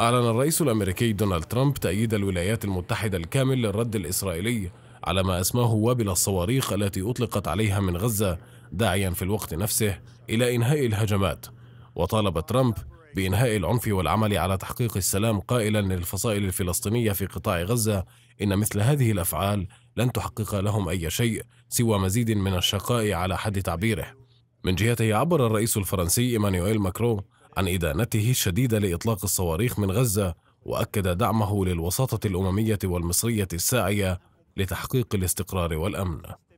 أعلن الرئيس الأمريكي دونالد ترامب تأييد الولايات المتحدة الكامل للرد الإسرائيلي على ما أسماه وابل الصواريخ التي أطلقت عليها من غزة داعيا في الوقت نفسه إلى إنهاء الهجمات وطالب ترامب بإنهاء العنف والعمل على تحقيق السلام قائلا للفصائل الفلسطينية في قطاع غزة إن مثل هذه الأفعال لن تحقق لهم أي شيء سوى مزيد من الشقاء على حد تعبيره من جهته عبر الرئيس الفرنسي إيمانويل ماكرون عن إدانته الشديدة لإطلاق الصواريخ من غزة وأكد دعمه للوساطة الأممية والمصرية الساعية لتحقيق الاستقرار والأمن